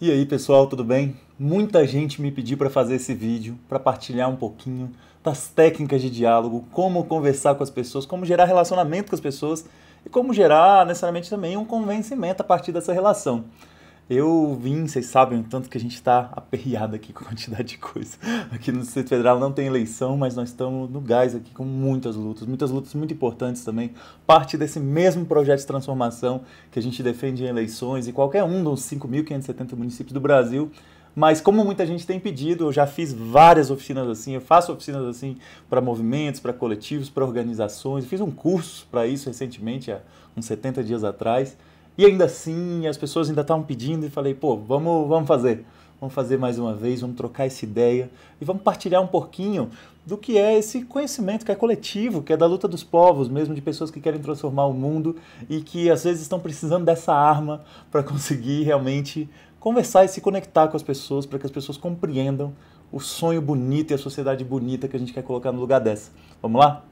E aí pessoal, tudo bem? Muita gente me pediu para fazer esse vídeo, para partilhar um pouquinho das técnicas de diálogo, como conversar com as pessoas, como gerar relacionamento com as pessoas e como gerar necessariamente também um convencimento a partir dessa relação. Eu vim, vocês sabem, tanto que a gente está aperreado aqui com a quantidade de coisa. Aqui no Distrito Federal não tem eleição, mas nós estamos no gás aqui com muitas lutas, muitas lutas muito importantes também. Parte desse mesmo projeto de transformação que a gente defende em eleições e qualquer um dos 5.570 municípios do Brasil mas como muita gente tem pedido, eu já fiz várias oficinas assim, eu faço oficinas assim para movimentos, para coletivos, para organizações, eu fiz um curso para isso recentemente, há uns 70 dias atrás, e ainda assim, as pessoas ainda estavam pedindo e falei, pô, vamos, vamos fazer. Vamos fazer mais uma vez, vamos trocar essa ideia e vamos partilhar um pouquinho do que é esse conhecimento que é coletivo, que é da luta dos povos, mesmo de pessoas que querem transformar o mundo e que às vezes estão precisando dessa arma para conseguir realmente conversar e se conectar com as pessoas, para que as pessoas compreendam o sonho bonito e a sociedade bonita que a gente quer colocar no lugar dessa. Vamos lá?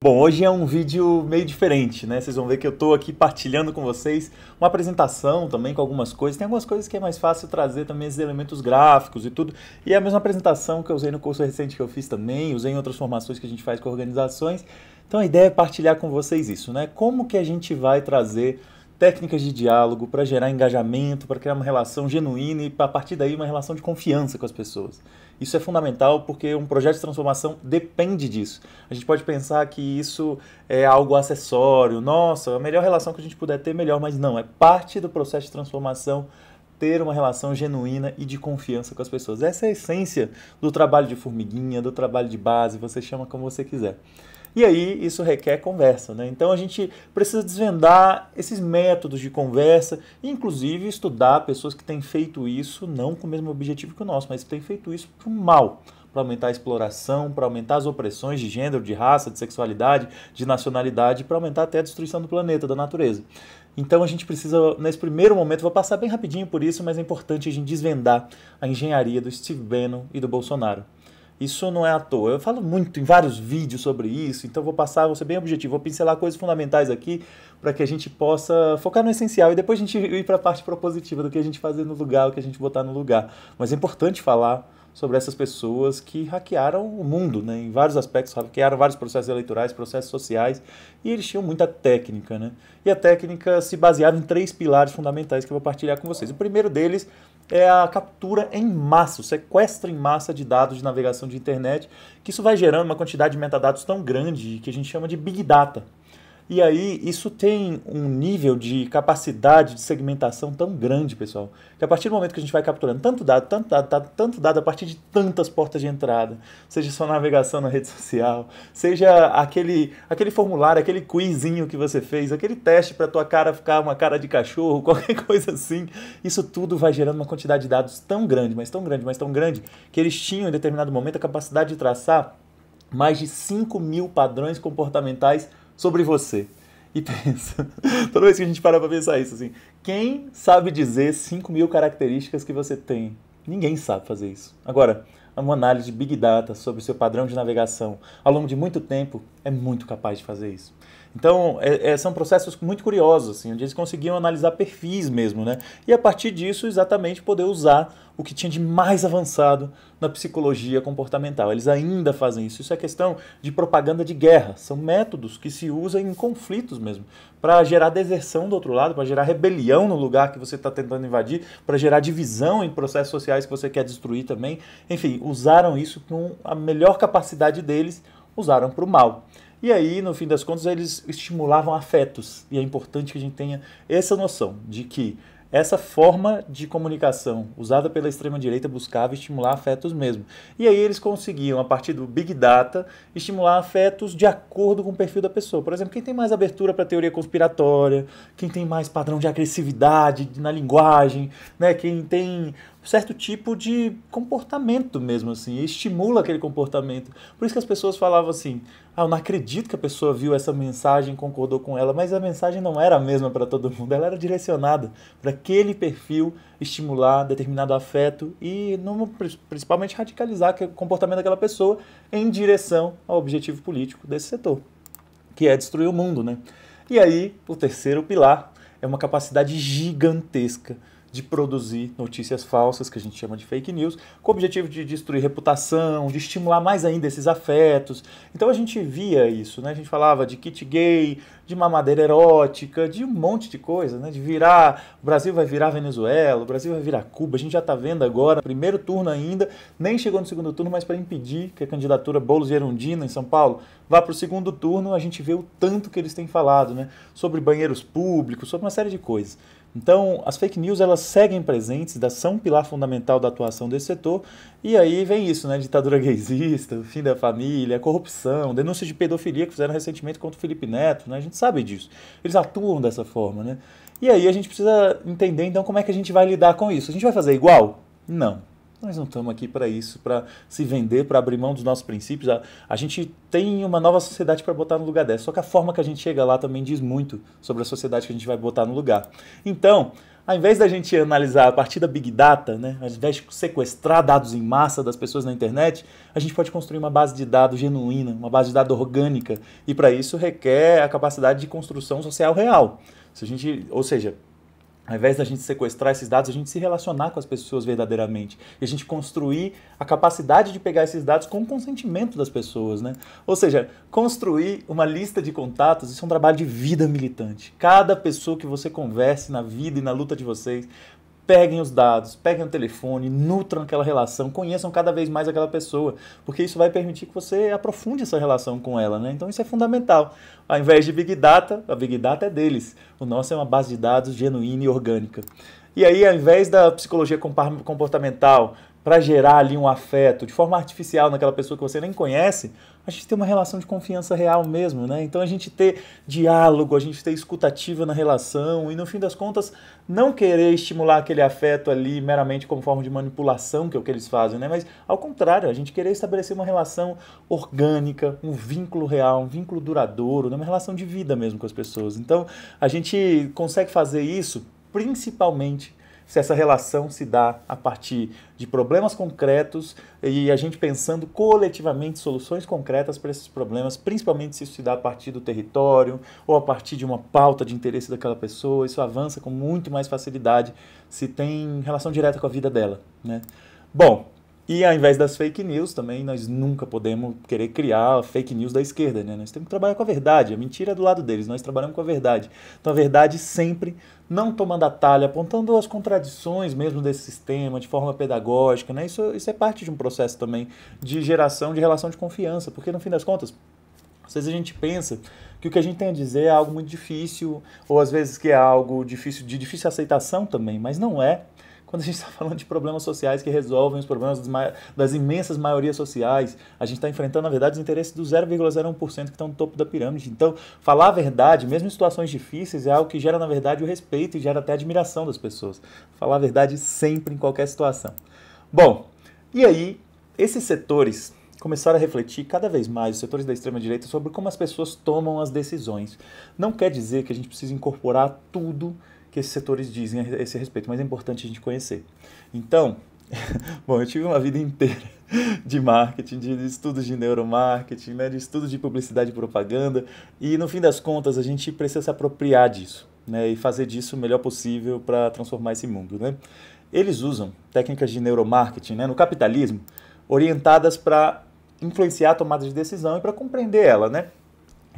Bom, hoje é um vídeo meio diferente, né? Vocês vão ver que eu estou aqui partilhando com vocês uma apresentação também com algumas coisas. Tem algumas coisas que é mais fácil trazer também esses elementos gráficos e tudo. E é a mesma apresentação que eu usei no curso recente que eu fiz também, usei em outras formações que a gente faz com organizações. Então a ideia é partilhar com vocês isso, né? Como que a gente vai trazer técnicas de diálogo para gerar engajamento, para criar uma relação genuína e, a partir daí, uma relação de confiança com as pessoas. Isso é fundamental porque um projeto de transformação depende disso. A gente pode pensar que isso é algo acessório, nossa, a melhor relação que a gente puder ter, melhor, mas não, é parte do processo de transformação ter uma relação genuína e de confiança com as pessoas. Essa é a essência do trabalho de formiguinha, do trabalho de base, você chama como você quiser. E aí isso requer conversa, né? Então a gente precisa desvendar esses métodos de conversa, inclusive estudar pessoas que têm feito isso não com o mesmo objetivo que o nosso, mas que têm feito isso para o mal para aumentar a exploração, para aumentar as opressões de gênero, de raça, de sexualidade, de nacionalidade, para aumentar até a destruição do planeta, da natureza. Então a gente precisa, nesse primeiro momento, vou passar bem rapidinho por isso, mas é importante a gente desvendar a engenharia do Steve Bannon e do Bolsonaro. Isso não é à toa. Eu falo muito em vários vídeos sobre isso, então vou passar, vou ser bem objetivo, vou pincelar coisas fundamentais aqui para que a gente possa focar no essencial e depois a gente ir para a parte propositiva do que a gente fazer no lugar, o que a gente botar no lugar. Mas é importante falar sobre essas pessoas que hackearam o mundo, né? em vários aspectos, hackearam vários processos eleitorais, processos sociais, e eles tinham muita técnica. Né? E a técnica se baseava em três pilares fundamentais que eu vou partilhar com vocês. O primeiro deles é a captura em massa, o sequestro em massa de dados de navegação de internet, que isso vai gerando uma quantidade de metadados tão grande que a gente chama de Big Data. E aí, isso tem um nível de capacidade de segmentação tão grande, pessoal, que a partir do momento que a gente vai capturando tanto dado, tanto dado, tanto dado, a partir de tantas portas de entrada, seja sua navegação na rede social, seja aquele, aquele formulário, aquele quizinho que você fez, aquele teste para tua cara ficar uma cara de cachorro, qualquer coisa assim, isso tudo vai gerando uma quantidade de dados tão grande, mas tão grande, mas tão grande, que eles tinham em determinado momento a capacidade de traçar mais de 5 mil padrões comportamentais sobre você. E pensa, toda vez que a gente para para pensar isso, assim, quem sabe dizer 5 mil características que você tem? Ninguém sabe fazer isso. Agora, uma análise de Big Data sobre o seu padrão de navegação ao longo de muito tempo é muito capaz de fazer isso. Então, é, é, são processos muito curiosos, assim, onde eles conseguiam analisar perfis mesmo, né? E a partir disso, exatamente, poder usar o que tinha de mais avançado na psicologia comportamental. Eles ainda fazem isso. Isso é questão de propaganda de guerra. São métodos que se usam em conflitos mesmo, para gerar deserção do outro lado, para gerar rebelião no lugar que você está tentando invadir, para gerar divisão em processos sociais que você quer destruir também. Enfim, usaram isso com a melhor capacidade deles, usaram para o mal. E aí, no fim das contas, eles estimulavam afetos. E é importante que a gente tenha essa noção de que essa forma de comunicação usada pela extrema-direita buscava estimular afetos mesmo. E aí eles conseguiam, a partir do Big Data, estimular afetos de acordo com o perfil da pessoa. Por exemplo, quem tem mais abertura para teoria conspiratória, quem tem mais padrão de agressividade na linguagem, né? quem tem certo tipo de comportamento mesmo assim, estimula aquele comportamento. Por isso que as pessoas falavam assim: ah, eu não acredito que a pessoa viu essa mensagem, concordou com ela, mas a mensagem não era a mesma para todo mundo, ela era direcionada para aquele perfil estimular determinado afeto e não, principalmente radicalizar o comportamento daquela pessoa em direção ao objetivo político desse setor, que é destruir o mundo, né? E aí, o terceiro pilar é uma capacidade gigantesca de produzir notícias falsas, que a gente chama de fake news, com o objetivo de destruir reputação, de estimular mais ainda esses afetos. Então a gente via isso, né? A gente falava de kit gay, de mamadeira erótica, de um monte de coisa, né? De virar, o Brasil vai virar Venezuela, o Brasil vai virar Cuba. A gente já está vendo agora, primeiro turno ainda, nem chegou no segundo turno, mas para impedir que a candidatura Boulos e em São Paulo vá para o segundo turno, a gente vê o tanto que eles têm falado, né? Sobre banheiros públicos, sobre uma série de coisas. Então, as fake news elas seguem presentes, da são um pilar fundamental da atuação desse setor. E aí vem isso, né? Ditadura gaysista, fim da família, corrupção, denúncias de pedofilia que fizeram recentemente contra o Felipe Neto, né? A gente sabe disso. Eles atuam dessa forma, né? E aí a gente precisa entender então como é que a gente vai lidar com isso. A gente vai fazer igual? Não. Nós não estamos aqui para isso, para se vender, para abrir mão dos nossos princípios. A, a gente tem uma nova sociedade para botar no lugar dessa. Só que a forma que a gente chega lá também diz muito sobre a sociedade que a gente vai botar no lugar. Então, ao invés da gente analisar a partir da Big Data, né, ao invés de sequestrar dados em massa das pessoas na internet, a gente pode construir uma base de dados genuína, uma base de dados orgânica. E para isso requer a capacidade de construção social real. Se a gente, ou seja, ao invés da gente sequestrar esses dados, a gente se relacionar com as pessoas verdadeiramente. E a gente construir a capacidade de pegar esses dados com o consentimento das pessoas, né? Ou seja, construir uma lista de contatos, isso é um trabalho de vida militante. Cada pessoa que você converse na vida e na luta de vocês, Peguem os dados, peguem o telefone, nutram aquela relação, conheçam cada vez mais aquela pessoa, porque isso vai permitir que você aprofunde essa relação com ela, né? Então isso é fundamental. Ao invés de Big Data, a Big Data é deles. O nosso é uma base de dados genuína e orgânica. E aí, ao invés da psicologia comportamental para gerar ali um afeto de forma artificial naquela pessoa que você nem conhece, a gente ter uma relação de confiança real mesmo, né? Então a gente ter diálogo, a gente ter escutativa na relação e no fim das contas não querer estimular aquele afeto ali meramente como forma de manipulação, que é o que eles fazem, né? Mas ao contrário, a gente querer estabelecer uma relação orgânica, um vínculo real, um vínculo duradouro, né? uma relação de vida mesmo com as pessoas. Então a gente consegue fazer isso principalmente se essa relação se dá a partir de problemas concretos e a gente pensando coletivamente soluções concretas para esses problemas, principalmente se isso se dá a partir do território ou a partir de uma pauta de interesse daquela pessoa. Isso avança com muito mais facilidade se tem relação direta com a vida dela. Né? Bom, e ao invés das fake news também, nós nunca podemos querer criar fake news da esquerda, né? Nós temos que trabalhar com a verdade. A mentira é do lado deles, nós trabalhamos com a verdade. Então a verdade sempre não tomando a apontando as contradições mesmo desse sistema de forma pedagógica, né? Isso, isso é parte de um processo também de geração de relação de confiança, porque no fim das contas, às vezes a gente pensa que o que a gente tem a dizer é algo muito difícil, ou às vezes que é algo difícil de difícil aceitação também, mas não é quando a gente está falando de problemas sociais que resolvem os problemas das imensas maiorias sociais. A gente está enfrentando, na verdade, os interesses do 0,01% que estão no topo da pirâmide. Então, falar a verdade, mesmo em situações difíceis, é algo que gera, na verdade, o respeito e gera até admiração das pessoas. Falar a verdade sempre, em qualquer situação. Bom, e aí, esses setores começaram a refletir cada vez mais os setores da extrema-direita sobre como as pessoas tomam as decisões. Não quer dizer que a gente precisa incorporar tudo que esses setores dizem a esse respeito, mas é importante a gente conhecer. Então, bom, eu tive uma vida inteira de marketing, de, estudos de neuromarketing, né, de estudos de publicidade e propaganda, e no fim das contas a gente precisa se apropriar disso né, e fazer disso o melhor possível para transformar esse mundo. Né? Eles usam técnicas de neuromarketing né, no capitalismo orientadas para influenciar a tomada de decisão e para compreender ela, né?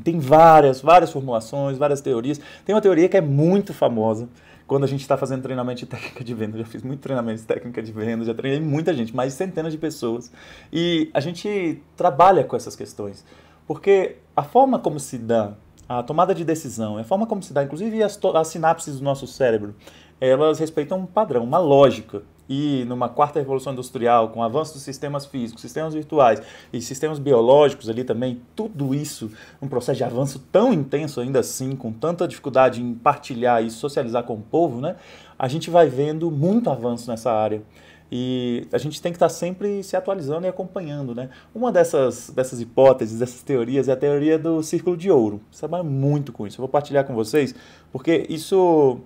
Tem várias, várias formulações, várias teorias. Tem uma teoria que é muito famosa quando a gente está fazendo treinamento de técnica de venda. já fiz muito treinamento de técnica de venda, já treinei muita gente, mais de centenas de pessoas. E a gente trabalha com essas questões. Porque a forma como se dá a tomada de decisão, a forma como se dá, inclusive as, as sinapses do nosso cérebro, elas respeitam um padrão, uma lógica e numa quarta revolução industrial, com o avanço dos sistemas físicos, sistemas virtuais e sistemas biológicos ali também, tudo isso, um processo de avanço tão intenso ainda assim, com tanta dificuldade em partilhar e socializar com o povo, né? A gente vai vendo muito avanço nessa área. E a gente tem que estar sempre se atualizando e acompanhando, né? Uma dessas, dessas hipóteses, dessas teorias, é a teoria do círculo de ouro. Você trabalha muito com isso. Eu vou partilhar com vocês, porque isso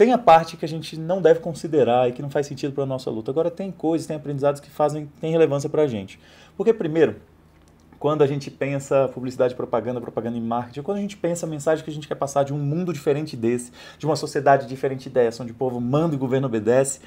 tem a parte que a gente não deve considerar e que não faz sentido para a nossa luta. Agora, tem coisas, tem aprendizados que fazem, tem relevância para a gente. Porque, primeiro, quando a gente pensa publicidade, propaganda, propaganda e marketing, quando a gente pensa a mensagem que a gente quer passar de um mundo diferente desse, de uma sociedade diferente dessa, onde o povo manda e o governo obedece,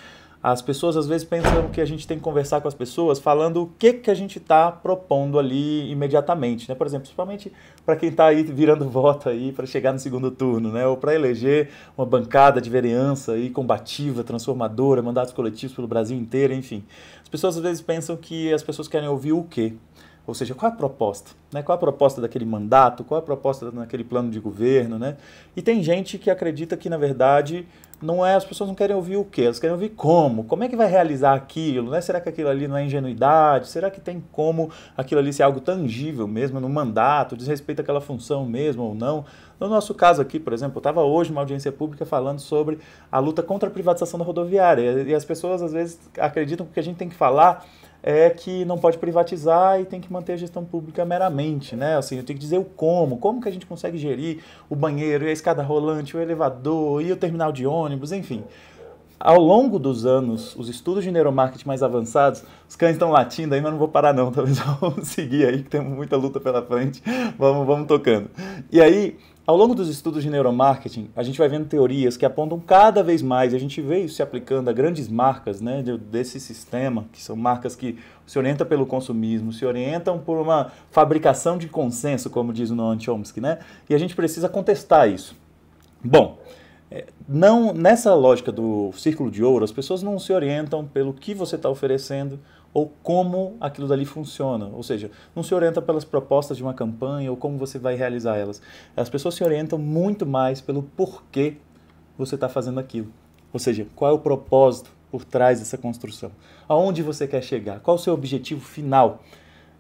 as pessoas às vezes pensam que a gente tem que conversar com as pessoas falando o que, que a gente está propondo ali imediatamente, né? Por exemplo, principalmente para quem está aí virando voto aí para chegar no segundo turno, né? Ou para eleger uma bancada de vereança aí combativa, transformadora, mandatos coletivos pelo Brasil inteiro, enfim. As pessoas às vezes pensam que as pessoas querem ouvir o quê? Ou seja, qual é a proposta? Né? Qual é a proposta daquele mandato? Qual é a proposta daquele plano de governo? Né? E tem gente que acredita que, na verdade, não é, as pessoas não querem ouvir o quê? Elas querem ouvir como? Como é que vai realizar aquilo? Né? Será que aquilo ali não é ingenuidade? Será que tem como aquilo ali ser algo tangível mesmo no mandato, diz respeito àquela função mesmo ou não? No nosso caso aqui, por exemplo, eu estava hoje numa audiência pública falando sobre a luta contra a privatização da rodoviária e as pessoas às vezes acreditam que a gente tem que falar é que não pode privatizar e tem que manter a gestão pública meramente, né? Assim, eu tenho que dizer o como, como que a gente consegue gerir o banheiro, a escada rolante, o elevador e o terminal de ônibus, enfim. Ao longo dos anos, os estudos de neuromarketing mais avançados, os cães estão latindo aí, mas não vou parar não, talvez vamos seguir aí, que temos muita luta pela frente, vamos, vamos tocando. E aí, ao longo dos estudos de neuromarketing, a gente vai vendo teorias que apontam cada vez mais, e a gente vê isso se aplicando a grandes marcas né, desse sistema, que são marcas que se orientam pelo consumismo, se orientam por uma fabricação de consenso, como diz o Noam Chomsky, né? e a gente precisa contestar isso. Bom, é, não nessa lógica do círculo de ouro, as pessoas não se orientam pelo que você está oferecendo, ou como aquilo dali funciona. Ou seja, não se orienta pelas propostas de uma campanha ou como você vai realizar elas. As pessoas se orientam muito mais pelo porquê você está fazendo aquilo. Ou seja, qual é o propósito por trás dessa construção? Aonde você quer chegar? Qual o seu objetivo final?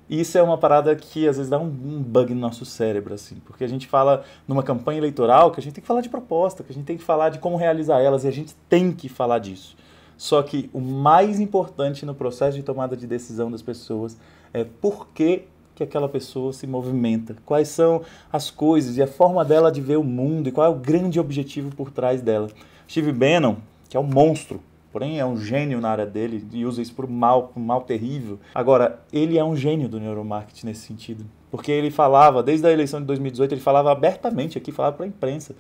Isso é uma parada que às vezes dá um bug no nosso cérebro, assim, porque a gente fala numa campanha eleitoral que a gente tem que falar de proposta, que a gente tem que falar de como realizar elas e a gente tem que falar disso. Só que o mais importante no processo de tomada de decisão das pessoas é por que, que aquela pessoa se movimenta, quais são as coisas e a forma dela de ver o mundo e qual é o grande objetivo por trás dela. Steve Bannon, que é um monstro, porém é um gênio na área dele e usa isso para mal, o mal terrível. Agora, ele é um gênio do neuromarketing nesse sentido, porque ele falava, desde a eleição de 2018, ele falava abertamente aqui, falava para a imprensa,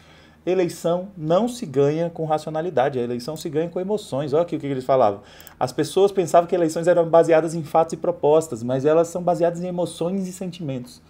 eleição não se ganha com racionalidade, a eleição se ganha com emoções. Olha aqui o que eles falavam. As pessoas pensavam que eleições eram baseadas em fatos e propostas, mas elas são baseadas em emoções e sentimentos.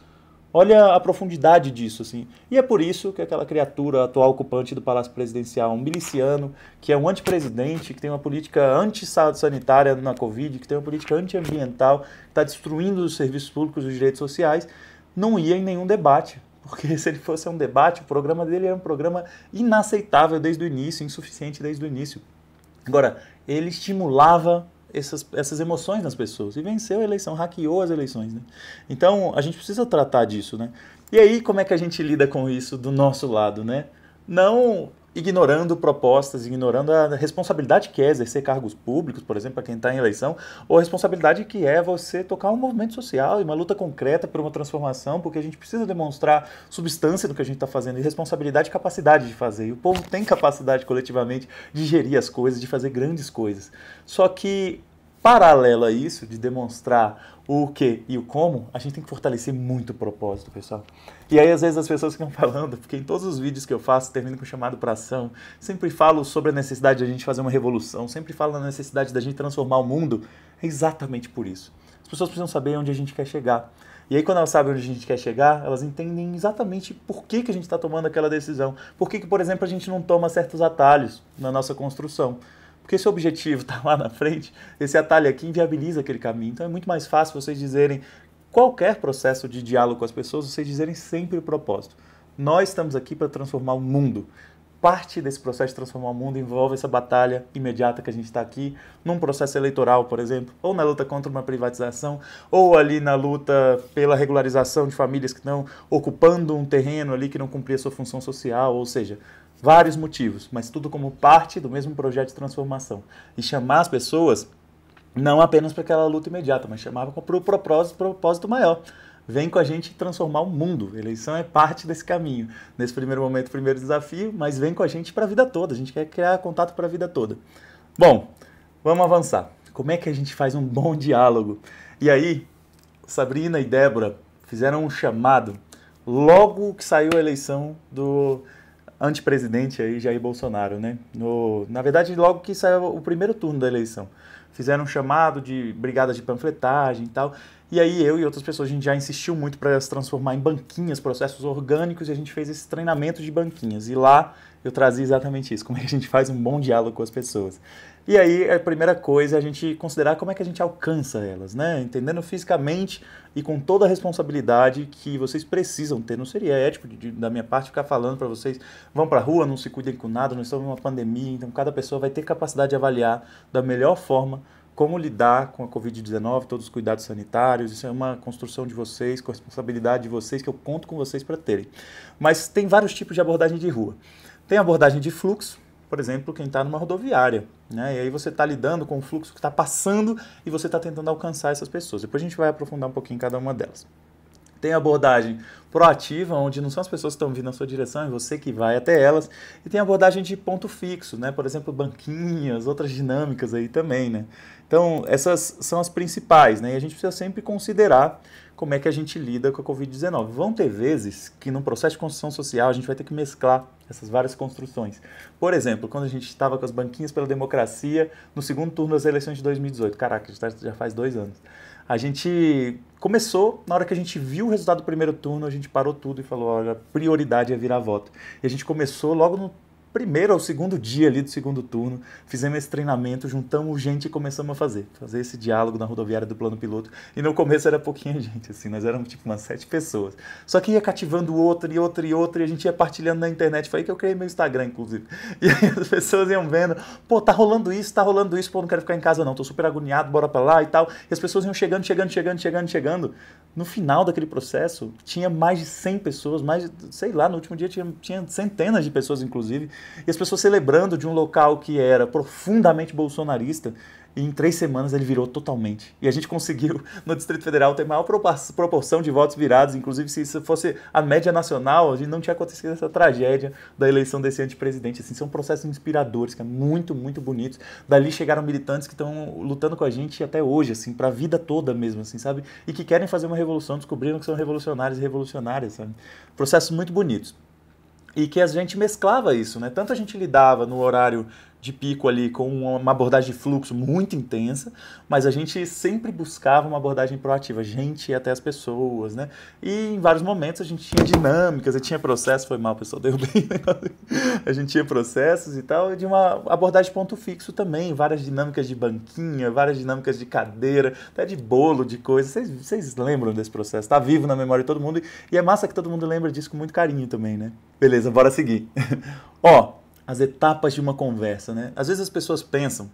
Olha a profundidade disso, assim. E é por isso que aquela criatura, atual ocupante do Palácio Presidencial, um miliciano, que é um antipresidente, que tem uma política anti-sanitária na Covid, que tem uma política antiambiental, está destruindo os serviços públicos e os direitos sociais, não ia em nenhum debate porque se ele fosse um debate, o programa dele era um programa inaceitável desde o início, insuficiente desde o início. Agora, ele estimulava essas, essas emoções nas pessoas e venceu a eleição, hackeou as eleições. Né? Então, a gente precisa tratar disso. Né? E aí, como é que a gente lida com isso do nosso lado? Né? Não ignorando propostas, ignorando a responsabilidade que é exercer cargos públicos, por exemplo, para quem está em eleição, ou a responsabilidade que é você tocar um movimento social e uma luta concreta por uma transformação, porque a gente precisa demonstrar substância do que a gente está fazendo, e responsabilidade e capacidade de fazer. E o povo tem capacidade coletivamente de gerir as coisas, de fazer grandes coisas. Só que paralelo a isso, de demonstrar o que e o como, a gente tem que fortalecer muito o propósito, pessoal. E aí, às vezes, as pessoas ficam falando, porque em todos os vídeos que eu faço, termino com chamado para ação, sempre falo sobre a necessidade de a gente fazer uma revolução, sempre falo da necessidade da gente transformar o mundo. É exatamente por isso. As pessoas precisam saber onde a gente quer chegar. E aí, quando elas sabem onde a gente quer chegar, elas entendem exatamente por que, que a gente está tomando aquela decisão. Por que, que, por exemplo, a gente não toma certos atalhos na nossa construção. Porque se o objetivo está lá na frente, esse atalho aqui inviabiliza aquele caminho. Então é muito mais fácil vocês dizerem qualquer processo de diálogo com as pessoas, vocês dizerem sempre o propósito. Nós estamos aqui para transformar o mundo. Parte desse processo de transformar o mundo envolve essa batalha imediata que a gente está aqui, num processo eleitoral, por exemplo, ou na luta contra uma privatização, ou ali na luta pela regularização de famílias que estão ocupando um terreno ali que não cumpria sua função social, ou seja, Vários motivos, mas tudo como parte do mesmo projeto de transformação. E chamar as pessoas não apenas para aquela luta imediata, mas chamava para o propósito, propósito maior. Vem com a gente transformar o mundo. A eleição é parte desse caminho. Nesse primeiro momento, primeiro desafio, mas vem com a gente para a vida toda. A gente quer criar contato para a vida toda. Bom, vamos avançar. Como é que a gente faz um bom diálogo? E aí, Sabrina e Débora fizeram um chamado logo que saiu a eleição do antipresidente aí, Jair Bolsonaro, né? No, na verdade, logo que saiu o primeiro turno da eleição. Fizeram um chamado de brigada de panfletagem e tal. E aí eu e outras pessoas, a gente já insistiu muito para se transformar em banquinhas, processos orgânicos, e a gente fez esse treinamento de banquinhas. E lá eu trazia exatamente isso, como é que a gente faz um bom diálogo com as pessoas. E aí, a primeira coisa é a gente considerar como é que a gente alcança elas, né? Entendendo fisicamente e com toda a responsabilidade que vocês precisam ter. Não seria ético de, de, da minha parte ficar falando para vocês, vão para a rua, não se cuidem com nada, nós estamos numa pandemia, então cada pessoa vai ter capacidade de avaliar da melhor forma como lidar com a Covid-19, todos os cuidados sanitários, isso é uma construção de vocês, com a responsabilidade de vocês, que eu conto com vocês para terem. Mas tem vários tipos de abordagem de rua. Tem abordagem de fluxo, por exemplo, quem está numa rodoviária né? E aí você está lidando com o fluxo que está passando e você está tentando alcançar essas pessoas. Depois a gente vai aprofundar um pouquinho cada uma delas. Tem abordagem proativa, onde não são as pessoas que estão vindo na sua direção, é você que vai até elas. E tem abordagem de ponto fixo, né? Por exemplo, banquinhas, outras dinâmicas aí também, né? Então, essas são as principais, né? E a gente precisa sempre considerar como é que a gente lida com a Covid-19. Vão ter vezes que no processo de construção social a gente vai ter que mesclar essas várias construções. Por exemplo, quando a gente estava com as banquinhas pela democracia no segundo turno das eleições de 2018. Caraca, já faz dois anos a gente começou, na hora que a gente viu o resultado do primeiro turno, a gente parou tudo e falou, olha, prioridade é virar voto. E a gente começou logo no primeiro ao segundo dia ali do segundo turno, fizemos esse treinamento, juntamos gente e começamos a fazer, fazer esse diálogo na rodoviária do plano piloto. E no começo era pouquinha gente, assim, nós éramos tipo umas sete pessoas. Só que ia cativando outra e outra e outra, e a gente ia partilhando na internet. Foi aí que eu criei meu Instagram, inclusive. E aí as pessoas iam vendo, pô, tá rolando isso, tá rolando isso, pô, não quero ficar em casa não, tô super agoniado, bora pra lá e tal. E as pessoas iam chegando, chegando, chegando, chegando, chegando. No final daquele processo, tinha mais de 100 pessoas, mais, de, sei lá, no último dia tinha, tinha centenas de pessoas, inclusive, e as pessoas celebrando de um local que era profundamente bolsonarista, e em três semanas ele virou totalmente. E a gente conseguiu, no Distrito Federal, ter maior proporção de votos virados. Inclusive, se isso fosse a média nacional, a gente não tinha acontecido essa tragédia da eleição desse antepresidente. Assim, são processos inspiradores, que é muito, muito bonitos. Dali chegaram militantes que estão lutando com a gente até hoje, assim, para a vida toda mesmo, assim, sabe? E que querem fazer uma revolução, descobriram que são revolucionários e revolucionárias, sabe? Processos muito bonitos e que a gente mesclava isso, né? Tanto a gente lidava no horário de pico ali com uma abordagem de fluxo muito intensa, mas a gente sempre buscava uma abordagem proativa, a gente ia até as pessoas, né? E em vários momentos a gente tinha dinâmicas, a gente tinha processos, foi mal, pessoal, deu bem, né? a gente tinha processos e tal, de uma abordagem ponto fixo também, várias dinâmicas de banquinha, várias dinâmicas de cadeira, até de bolo, de coisas. Vocês lembram desse processo? Tá vivo na memória de todo mundo e é massa que todo mundo lembra disso com muito carinho também, né? Beleza, bora seguir. Ó, as etapas de uma conversa, né? Às vezes as pessoas pensam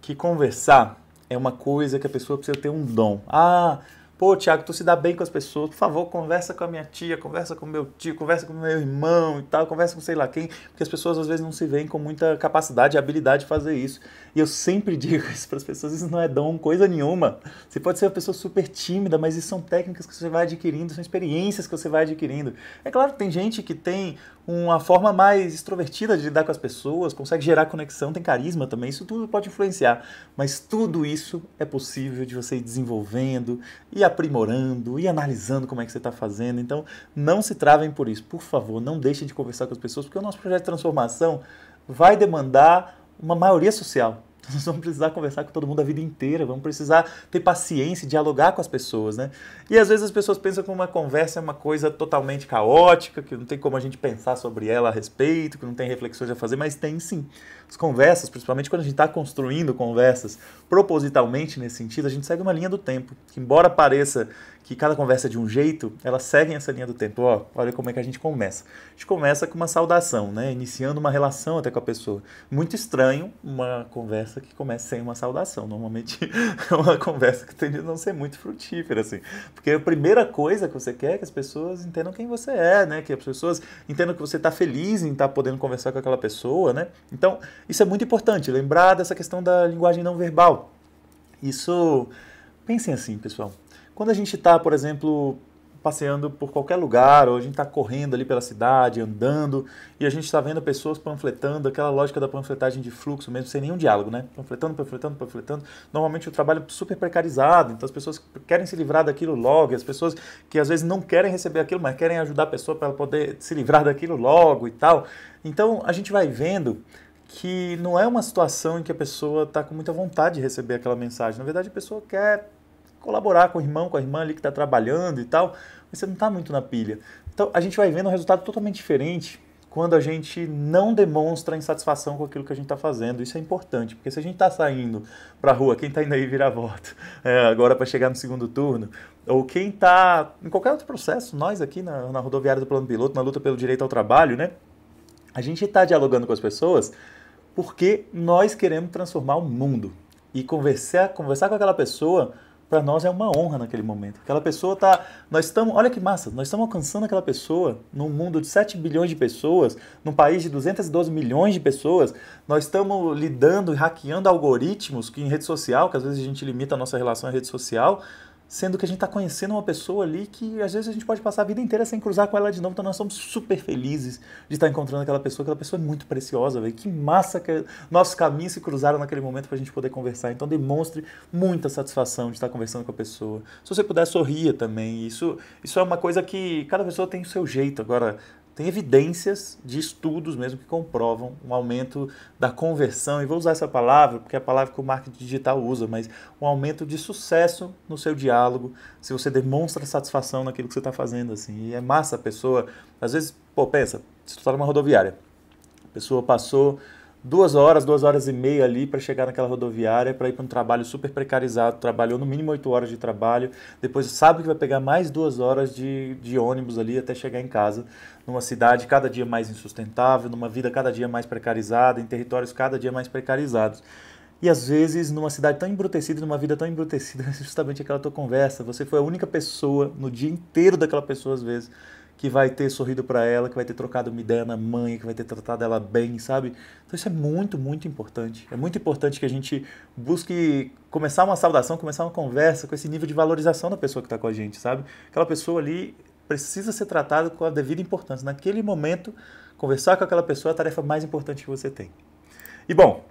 que conversar é uma coisa que a pessoa precisa ter um dom. Ah, pô, Tiago, tu se dá bem com as pessoas, por favor, conversa com a minha tia, conversa com meu tio, conversa com meu irmão e tal, conversa com sei lá quem, porque as pessoas às vezes não se veem com muita capacidade e habilidade de fazer isso. E eu sempre digo isso para as pessoas, isso não é dom coisa nenhuma. Você pode ser uma pessoa super tímida, mas isso são técnicas que você vai adquirindo, são experiências que você vai adquirindo. É claro que tem gente que tem uma forma mais extrovertida de lidar com as pessoas, consegue gerar conexão, tem carisma também, isso tudo pode influenciar. Mas tudo isso é possível de você ir desenvolvendo, e aprimorando, e analisando como é que você está fazendo. Então, não se travem por isso. Por favor, não deixem de conversar com as pessoas, porque o nosso projeto de transformação vai demandar uma maioria social. Nós vamos precisar conversar com todo mundo a vida inteira, vamos precisar ter paciência, dialogar com as pessoas, né? E às vezes as pessoas pensam que uma conversa é uma coisa totalmente caótica, que não tem como a gente pensar sobre ela a respeito, que não tem reflexões a fazer, mas tem sim. As conversas, principalmente quando a gente está construindo conversas propositalmente nesse sentido, a gente segue uma linha do tempo, que embora pareça que cada conversa de um jeito, elas seguem essa linha do tempo. Ó, olha como é que a gente começa. A gente começa com uma saudação, né? Iniciando uma relação até com a pessoa. Muito estranho uma conversa que começa sem uma saudação. Normalmente é uma conversa que tende a não ser muito frutífera, assim. Porque a primeira coisa que você quer é que as pessoas entendam quem você é, né? Que as pessoas entendam que você está feliz em estar tá podendo conversar com aquela pessoa, né? Então, isso é muito importante. Lembrar dessa questão da linguagem não verbal. Isso... Pensem assim, pessoal. Quando a gente está, por exemplo, passeando por qualquer lugar, ou a gente está correndo ali pela cidade, andando, e a gente está vendo pessoas panfletando, aquela lógica da panfletagem de fluxo mesmo, sem nenhum diálogo, né? Panfletando, panfletando, panfletando. Normalmente o trabalho é super precarizado, então as pessoas querem se livrar daquilo logo, as pessoas que às vezes não querem receber aquilo, mas querem ajudar a pessoa para ela poder se livrar daquilo logo e tal. Então a gente vai vendo que não é uma situação em que a pessoa está com muita vontade de receber aquela mensagem. Na verdade, a pessoa quer colaborar com o irmão, com a irmã ali que está trabalhando e tal, mas você não está muito na pilha. Então a gente vai vendo um resultado totalmente diferente quando a gente não demonstra insatisfação com aquilo que a gente está fazendo. Isso é importante, porque se a gente está saindo para a rua, quem está indo aí virar voto é, agora para chegar no segundo turno, ou quem está em qualquer outro processo, nós aqui na, na rodoviária do plano piloto, na luta pelo direito ao trabalho, né? A gente está dialogando com as pessoas porque nós queremos transformar o mundo. E conversar, conversar com aquela pessoa para nós é uma honra naquele momento. Aquela pessoa tá, nós estamos, olha que massa, nós estamos alcançando aquela pessoa num mundo de 7 bilhões de pessoas, num país de 212 milhões de pessoas, nós estamos lidando e hackeando algoritmos que em rede social, que às vezes a gente limita a nossa relação à rede social, sendo que a gente está conhecendo uma pessoa ali que às vezes a gente pode passar a vida inteira sem cruzar com ela de novo, então nós somos super felizes de estar encontrando aquela pessoa, aquela pessoa é muito preciosa, velho. que massa que nossos caminhos se cruzaram naquele momento para a gente poder conversar, então demonstre muita satisfação de estar conversando com a pessoa, se você puder sorria também, isso, isso é uma coisa que cada pessoa tem o seu jeito, agora tem evidências de estudos mesmo que comprovam um aumento da conversão, e vou usar essa palavra porque é a palavra que o marketing digital usa, mas um aumento de sucesso no seu diálogo, se você demonstra satisfação naquilo que você está fazendo, assim, e é massa a pessoa, às vezes, pô, pensa, se tu tá numa rodoviária, a pessoa passou duas horas, duas horas e meia ali para chegar naquela rodoviária, para ir para um trabalho super precarizado, trabalhou no mínimo oito horas de trabalho, depois sabe que vai pegar mais duas horas de, de ônibus ali até chegar em casa, numa cidade cada dia mais insustentável, numa vida cada dia mais precarizada, em territórios cada dia mais precarizados. E às vezes, numa cidade tão embrutecida, numa vida tão embrutecida, é justamente aquela tua conversa, você foi a única pessoa no dia inteiro daquela pessoa, às vezes, que vai ter sorrido para ela, que vai ter trocado uma ideia na mãe, que vai ter tratado ela bem, sabe? Então isso é muito, muito importante. É muito importante que a gente busque começar uma saudação, começar uma conversa com esse nível de valorização da pessoa que está com a gente, sabe? Aquela pessoa ali precisa ser tratada com a devida importância. Naquele momento, conversar com aquela pessoa é a tarefa mais importante que você tem. E bom,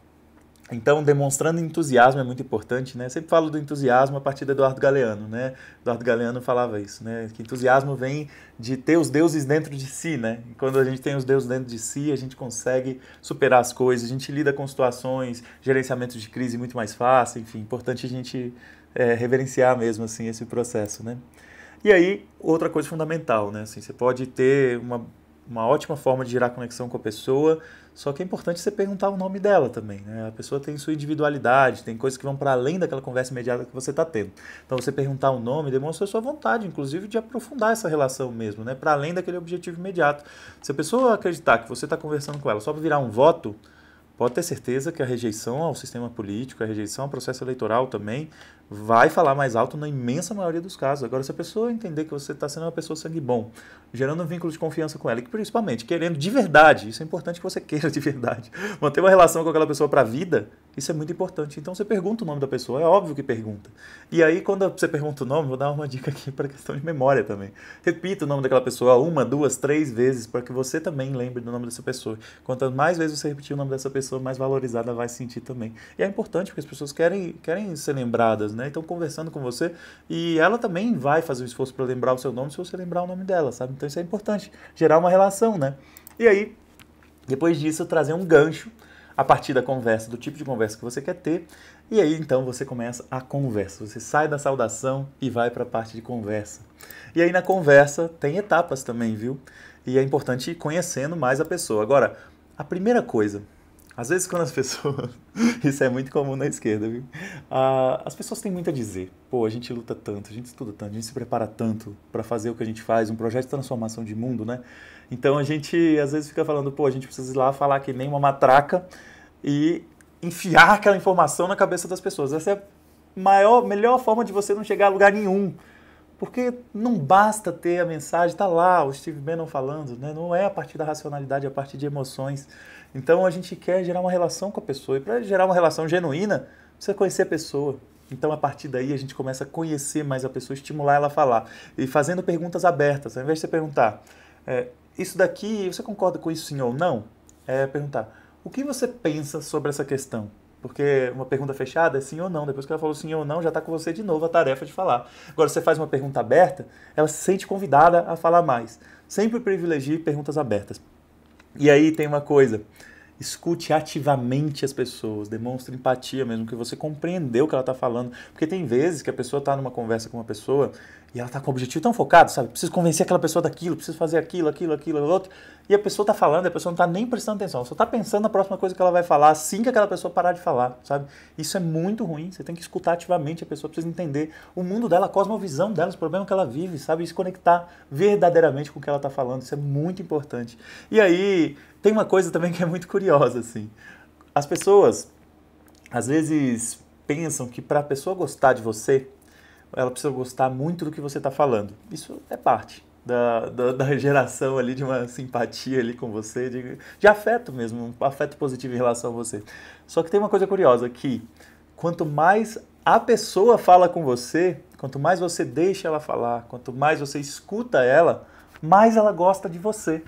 então, demonstrando entusiasmo é muito importante, né? Eu sempre falo do entusiasmo a partir do Eduardo Galeano, né? Eduardo Galeano falava isso, né? Que entusiasmo vem de ter os deuses dentro de si, né? E quando a gente tem os deuses dentro de si, a gente consegue superar as coisas, a gente lida com situações, gerenciamento de crise muito mais fácil, enfim, importante a gente é, reverenciar mesmo, assim, esse processo, né? E aí, outra coisa fundamental, né? Assim, você pode ter uma, uma ótima forma de gerar conexão com a pessoa, só que é importante você perguntar o nome dela também, né? A pessoa tem sua individualidade, tem coisas que vão para além daquela conversa imediata que você está tendo. Então você perguntar o nome demonstra a sua vontade, inclusive, de aprofundar essa relação mesmo, né? Para além daquele objetivo imediato. Se a pessoa acreditar que você está conversando com ela só para virar um voto, pode ter certeza que a rejeição ao sistema político, a rejeição ao processo eleitoral também, vai falar mais alto na imensa maioria dos casos. Agora, se a pessoa entender que você está sendo uma pessoa sangue bom, gerando um vínculo de confiança com ela, e principalmente querendo de verdade, isso é importante que você queira de verdade, manter uma relação com aquela pessoa para a vida, isso é muito importante. Então você pergunta o nome da pessoa, é óbvio que pergunta. E aí, quando você pergunta o nome, vou dar uma dica aqui para questão de memória também. Repita o nome daquela pessoa uma, duas, três vezes, para que você também lembre do nome dessa pessoa. Quanto mais vezes você repetir o nome dessa pessoa, mais valorizada vai se sentir também. E é importante porque as pessoas querem, querem ser lembradas, né? Então, conversando com você, e ela também vai fazer um esforço para lembrar o seu nome se você lembrar o nome dela, sabe? Então, isso é importante. Gerar uma relação, né? E aí, depois disso, trazer um gancho a partir da conversa, do tipo de conversa que você quer ter. E aí então você começa a conversa. Você sai da saudação e vai para a parte de conversa. E aí na conversa tem etapas também, viu? E é importante ir conhecendo mais a pessoa. Agora, a primeira coisa, às vezes quando as pessoas. Isso é muito comum na esquerda, viu? Ah, as pessoas têm muito a dizer. Pô, a gente luta tanto, a gente estuda tanto, a gente se prepara tanto para fazer o que a gente faz, um projeto de transformação de mundo, né? Então a gente às vezes fica falando, pô, a gente precisa ir lá falar que nem uma matraca e enfiar aquela informação na cabeça das pessoas. Essa é a maior, melhor forma de você não chegar a lugar nenhum. Porque não basta ter a mensagem, tá lá o Steve Bannon falando, né? não é a partir da racionalidade, é a partir de emoções. Então a gente quer gerar uma relação com a pessoa e para gerar uma relação genuína, precisa conhecer a pessoa. Então a partir daí a gente começa a conhecer mais a pessoa, estimular ela a falar e fazendo perguntas abertas. Ao invés de você perguntar, é, isso daqui, você concorda com isso sim ou não? É perguntar, o que você pensa sobre essa questão? Porque uma pergunta fechada é sim ou não. Depois que ela falou sim ou não, já está com você de novo a tarefa de falar. Agora, você faz uma pergunta aberta, ela se sente convidada a falar mais. Sempre privilegie perguntas abertas. E aí tem uma coisa: escute ativamente as pessoas, demonstre empatia mesmo, que você compreendeu o que ela está falando. Porque tem vezes que a pessoa está numa conversa com uma pessoa e ela está com um objetivo tão focado, sabe? Preciso convencer aquela pessoa daquilo, preciso fazer aquilo, aquilo, aquilo, outro. E a pessoa está falando, a pessoa não está nem prestando atenção, só está pensando na próxima coisa que ela vai falar assim que aquela pessoa parar de falar, sabe? Isso é muito ruim. Você tem que escutar ativamente a pessoa, precisa entender o mundo dela, a cosmovisão dela, os problemas que ela vive, sabe? E se conectar verdadeiramente com o que ela está falando. Isso é muito importante. E aí, tem uma coisa também que é muito curiosa, assim. As pessoas, às vezes, pensam que para a pessoa gostar de você, ela precisa gostar muito do que você está falando. Isso é parte da, da, da, geração ali de uma simpatia ali com você, de, de afeto mesmo, um afeto positivo em relação a você. Só que tem uma coisa curiosa que quanto mais a pessoa fala com você, quanto mais você deixa ela falar, quanto mais você escuta ela, mais ela gosta de você.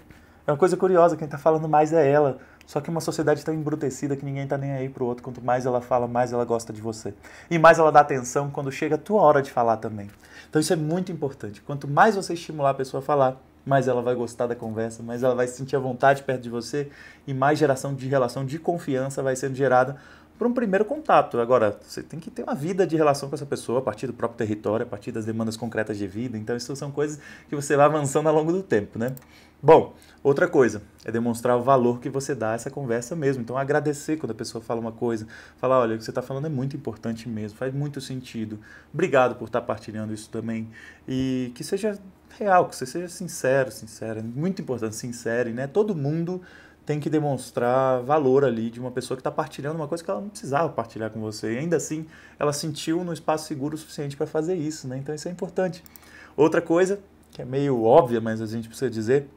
É uma coisa curiosa, quem está falando mais é ela só que uma sociedade tão embrutecida que ninguém tá nem aí pro outro. Quanto mais ela fala, mais ela gosta de você. E mais ela dá atenção quando chega a tua hora de falar também. Então isso é muito importante. Quanto mais você estimular a pessoa a falar, mais ela vai gostar da conversa, mais ela vai se sentir à vontade perto de você e mais geração de relação de confiança vai sendo gerada para um primeiro contato. Agora, você tem que ter uma vida de relação com essa pessoa a partir do próprio território, a partir das demandas concretas de vida. Então, isso são coisas que você vai avançando ao longo do tempo, né? Bom, outra coisa é demonstrar o valor que você dá a essa conversa mesmo. Então, agradecer quando a pessoa fala uma coisa, falar: olha, o que você está falando é muito importante mesmo, faz muito sentido. Obrigado por estar tá partilhando isso também. E que seja real, que você seja sincero, sincera. Muito importante, sincero, né? Todo mundo tem que demonstrar valor ali de uma pessoa que está partilhando uma coisa que ela não precisava partilhar com você. E ainda assim, ela sentiu no espaço seguro o suficiente para fazer isso, né? Então isso é importante. Outra coisa, que é meio óbvia, mas a gente precisa dizer,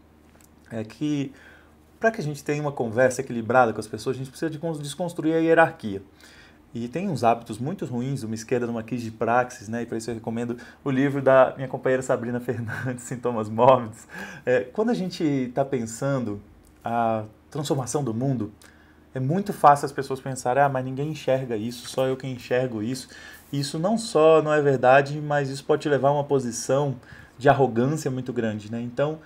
é que para que a gente tenha uma conversa equilibrada com as pessoas, a gente precisa de desconstruir a hierarquia. E tem uns hábitos muito ruins, uma esquerda numa crise de praxis, né? E para isso eu recomendo o livro da minha companheira Sabrina Fernandes, Sintomas Mórbidos. É, quando a gente está pensando a transformação do mundo, é muito fácil as pessoas pensarem, ah, mas ninguém enxerga isso, só eu que enxergo isso. Isso não só não é verdade, mas isso pode te levar a uma posição de arrogância muito grande, né? Então,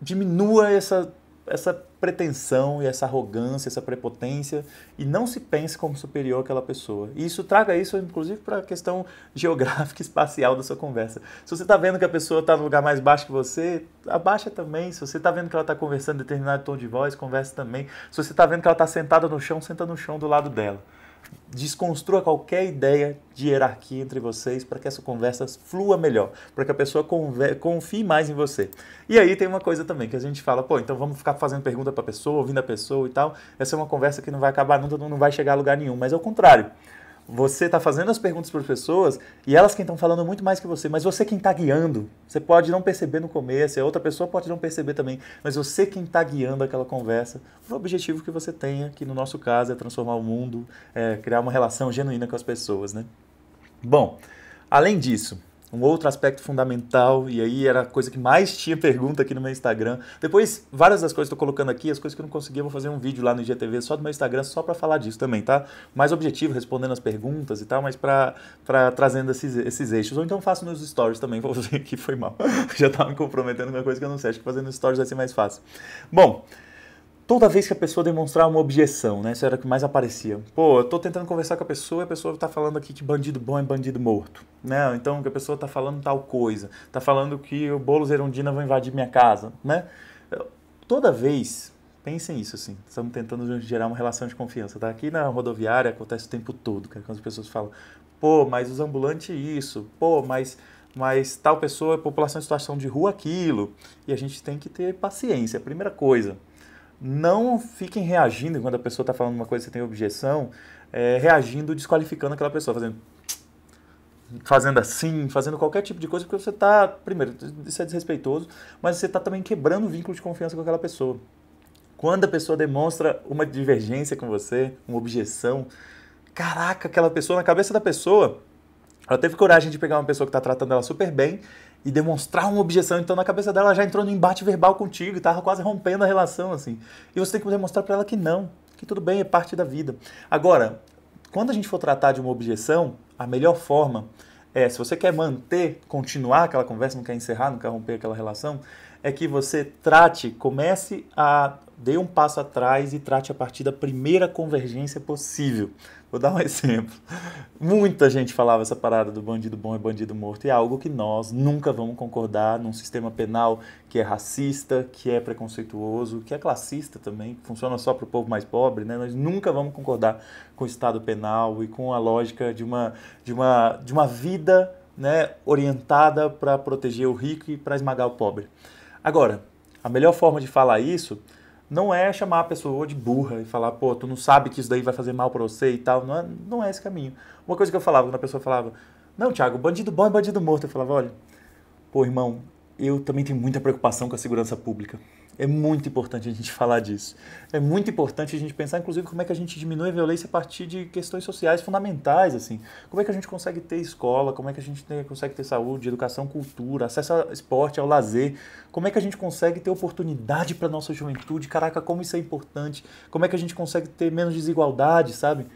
diminua essa, essa pretensão e essa arrogância, essa prepotência e não se pense como superior àquela pessoa. E isso traga isso, inclusive, para a questão geográfica e espacial da sua conversa. Se você está vendo que a pessoa está no lugar mais baixo que você, abaixa também. Se você está vendo que ela está conversando em determinado tom de voz, converse também. Se você está vendo que ela está sentada no chão, senta no chão do lado dela desconstrua qualquer ideia de hierarquia entre vocês para que essa conversa flua melhor, para que a pessoa confie mais em você. E aí tem uma coisa também que a gente fala, pô, então vamos ficar fazendo pergunta para a pessoa, ouvindo a pessoa e tal. Essa é uma conversa que não vai acabar nunca, não vai chegar a lugar nenhum, mas é o contrário. Você está fazendo as perguntas para as pessoas e elas que estão falando muito mais que você, mas você quem está guiando. Você pode não perceber no começo, a outra pessoa pode não perceber também, mas você quem está guiando aquela conversa o objetivo que você tenha, que no nosso caso é transformar o mundo, é criar uma relação genuína com as pessoas, né? Bom, além disso, um outro aspecto fundamental, e aí era a coisa que mais tinha pergunta aqui no meu Instagram. Depois, várias das coisas que estou colocando aqui, as coisas que eu não consegui, eu vou fazer um vídeo lá no IGTV só do meu Instagram, só para falar disso também, tá? Mais objetivo, respondendo as perguntas e tal, mas para trazendo esses, esses eixos. Ou então faço nos stories também, vou que foi mal. Já estava me comprometendo com uma coisa que eu não sei, acho que fazendo stories vai ser mais fácil. Bom, toda vez que a pessoa demonstrar uma objeção, né? Isso era o que mais aparecia. Pô, eu tô tentando conversar com a pessoa e a pessoa tá falando aqui que bandido bom é bandido morto, né? Então que a pessoa tá falando tal coisa, tá falando que o bolo Zerondina vai invadir minha casa, né? Toda vez, pensem isso assim, estamos tentando gerar uma relação de confiança, tá? Aqui na rodoviária acontece o tempo todo, cara, é quando as pessoas falam, pô, mas os ambulantes é isso, pô, mas mas tal pessoa, população em situação de rua é aquilo, e a gente tem que ter paciência, primeira coisa não fiquem reagindo quando a pessoa está falando uma coisa que você tem objeção, é, reagindo, desqualificando aquela pessoa, fazendo fazendo assim, fazendo qualquer tipo de coisa, porque você está, primeiro, isso é desrespeitoso, mas você está também quebrando o vínculo de confiança com aquela pessoa. Quando a pessoa demonstra uma divergência com você, uma objeção, caraca, aquela pessoa, na cabeça da pessoa, ela teve coragem de pegar uma pessoa que está tratando ela super bem e demonstrar uma objeção, então na cabeça dela já entrou no embate verbal contigo, estava quase rompendo a relação assim. E você tem que demonstrar para ela que não, que tudo bem, é parte da vida. Agora, quando a gente for tratar de uma objeção, a melhor forma é, se você quer manter, continuar aquela conversa, não quer encerrar, não quer romper aquela relação, é que você trate, comece a dê um passo atrás e trate a partir da primeira convergência possível. Vou dar um exemplo. Muita gente falava essa parada do bandido bom e é bandido morto, e é algo que nós nunca vamos concordar num sistema penal que é racista, que é preconceituoso, que é classista também, que funciona só para o povo mais pobre, né? Nós nunca vamos concordar com o Estado penal e com a lógica de uma, de uma, de uma vida né, orientada para proteger o rico e para esmagar o pobre. Agora, a melhor forma de falar isso não é chamar a pessoa de burra e falar, pô, tu não sabe que isso daí vai fazer mal para você e tal. Não é, não é esse caminho. Uma coisa que eu falava, quando a pessoa falava, não, Thiago, bandido bom é bandido morto. Eu falava, olha, pô, irmão, eu também tenho muita preocupação com a segurança pública. É muito importante a gente falar disso. É muito importante a gente pensar, inclusive, como é que a gente diminui a violência a partir de questões sociais fundamentais, assim. Como é que a gente consegue ter escola, como é que a gente consegue ter saúde, educação, cultura, acesso ao esporte, ao lazer. Como é que a gente consegue ter oportunidade para nossa juventude? Caraca, como isso é importante. Como é que a gente consegue ter menos desigualdade, sabe?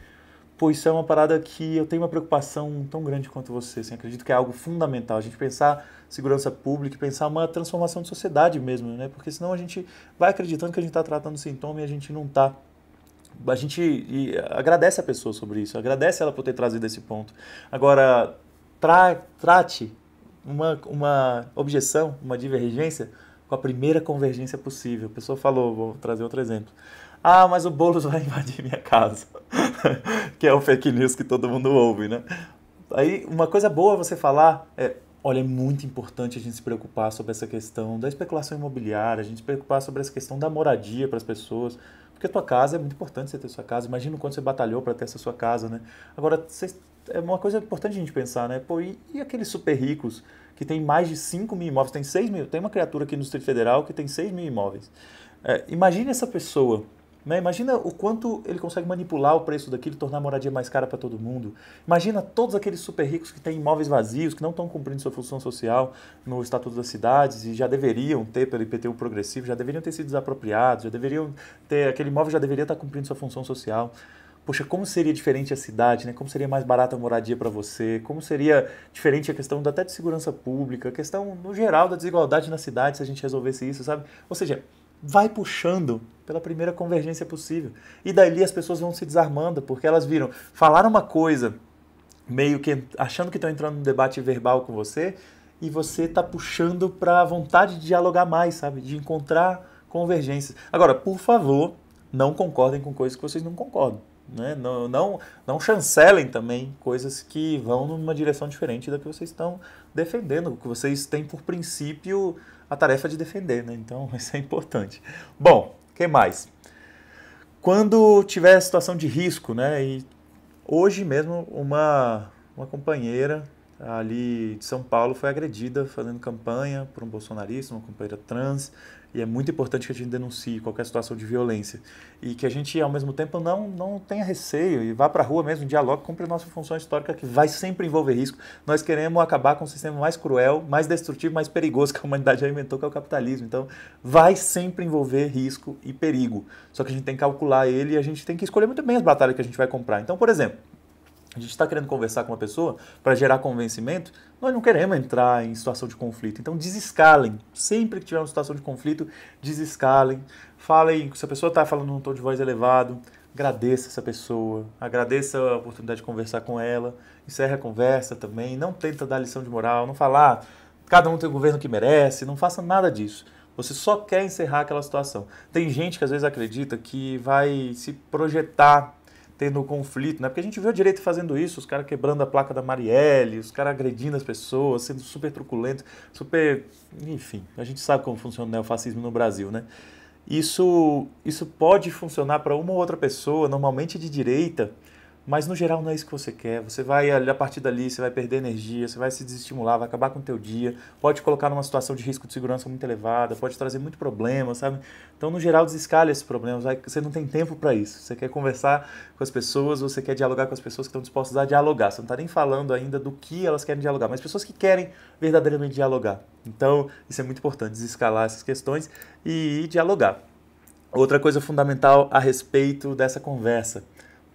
pois isso é uma parada que eu tenho uma preocupação tão grande quanto você. Assim, acredito que é algo fundamental. A gente pensar segurança pública e pensar uma transformação de sociedade mesmo, né? Porque senão a gente vai acreditando que a gente está tratando sintoma e a gente não está a gente agradece a pessoa sobre isso, agradece ela por ter trazido esse ponto. Agora, tra, trate uma, uma objeção, uma divergência com a primeira convergência possível. A pessoa falou, vou trazer outro exemplo. Ah, mas o Boulos vai invadir minha casa. que é o fake news que todo mundo ouve, né? Aí, uma coisa boa você falar é, olha, é muito importante a gente se preocupar sobre essa questão da especulação imobiliária, a gente se preocupar sobre essa questão da moradia para as pessoas, porque a tua casa é muito importante você ter sua casa. Imagina o quanto você batalhou para ter essa sua casa, né? Agora, você, é uma coisa importante a gente pensar, né? Pô, e, e aqueles super ricos que tem mais de 5 mil imóveis, tem 6 mil, tem uma criatura aqui no Distrito Federal que tem 6 mil imóveis. É, imagine essa pessoa né? Imagina o quanto ele consegue manipular o preço daquilo e tornar a moradia mais cara para todo mundo. Imagina todos aqueles super ricos que têm imóveis vazios, que não estão cumprindo sua função social no Estatuto das Cidades e já deveriam ter pelo IPTU progressivo, já deveriam ter sido desapropriados, já deveriam ter, aquele imóvel já deveria estar tá cumprindo sua função social poxa, como seria diferente a cidade, né? Como seria mais barata a moradia para você? Como seria diferente a questão até de segurança pública, a questão no geral da desigualdade na cidade se a gente resolvesse isso, sabe? Ou seja, vai puxando pela primeira convergência possível. E daí as pessoas vão se desarmando, porque elas viram, falaram uma coisa meio que achando que estão entrando num debate verbal com você, e você está puxando para a vontade de dialogar mais, sabe? De encontrar convergências. Agora, por favor, não concordem com coisas que vocês não concordam. Né? Não, não, não chancelem também coisas que vão numa direção diferente da que vocês estão defendendo, que vocês têm por princípio a tarefa de defender, né? Então isso é importante. Bom, que mais? Quando tiver situação de risco, né? E hoje mesmo uma, uma companheira ali de São Paulo foi agredida fazendo campanha por um bolsonarista, uma companheira trans, e é muito importante que a gente denuncie qualquer situação de violência e que a gente ao mesmo tempo não não tenha receio e vá para a rua mesmo, dialogue, cumpra a nossa função histórica que vai sempre envolver risco. Nós queremos acabar com o um sistema mais cruel, mais destrutivo, mais perigoso que a humanidade já inventou, que é o capitalismo. Então, vai sempre envolver risco e perigo. Só que a gente tem que calcular ele e a gente tem que escolher muito bem as batalhas que a gente vai comprar. Então, por exemplo, a gente está querendo conversar com uma pessoa para gerar convencimento, nós não queremos entrar em situação de conflito. Então desescalem. Sempre que tiver uma situação de conflito, desescalem. Falem, se a pessoa está falando num tom de voz elevado, agradeça essa pessoa, agradeça a oportunidade de conversar com ela, encerre a conversa também, não tenta dar lição de moral, não falar, ah, cada um tem o governo que merece, não faça nada disso. Você só quer encerrar aquela situação. Tem gente que às vezes acredita que vai se projetar tendo conflito, né? Porque a gente viu a direita fazendo isso, os caras quebrando a placa da Marielle, os caras agredindo as pessoas, sendo super truculento, super. Enfim, a gente sabe como funciona o neofascismo no Brasil, né? Isso, isso pode funcionar para uma ou outra pessoa, normalmente de direita, mas no geral não é isso que você quer. Você vai a partir dali, você vai perder energia, você vai se desestimular, vai acabar com o teu dia, pode colocar numa situação de risco de segurança muito elevada, pode trazer muito problema, sabe? Então no geral desescala esses problemas. Você não tem tempo para isso. Você quer conversar com as pessoas, você quer dialogar com as pessoas que estão dispostas a dialogar. Você não está nem falando ainda do que elas querem dialogar, mas pessoas que querem verdadeiramente dialogar. Então isso é muito importante desescalar essas questões e dialogar. Outra coisa fundamental a respeito dessa conversa